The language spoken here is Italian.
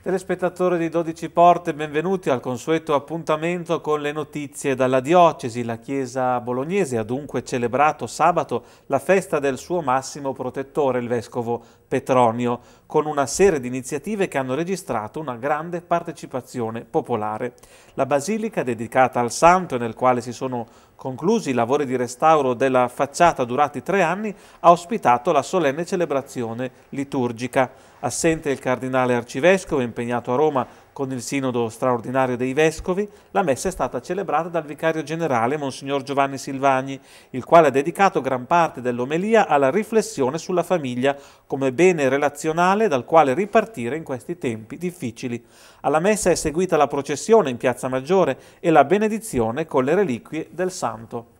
Telespettatori di 12 Porte, benvenuti al consueto appuntamento con le notizie dalla diocesi. La Chiesa bolognese ha dunque celebrato sabato la festa del suo massimo protettore, il vescovo Petronio, con una serie di iniziative che hanno registrato una grande partecipazione popolare. La basilica dedicata al santo, e nel quale si sono conclusi i lavori di restauro della facciata durati tre anni, ha ospitato la solenne celebrazione liturgica. Assente il cardinale arcivescovo impegnato a Roma con il Sinodo straordinario dei Vescovi, la messa è stata celebrata dal Vicario Generale Monsignor Giovanni Silvagni, il quale ha dedicato gran parte dell'omelia alla riflessione sulla famiglia come bene relazionale dal quale ripartire in questi tempi difficili. Alla messa è seguita la processione in Piazza Maggiore e la benedizione con le reliquie del Santo.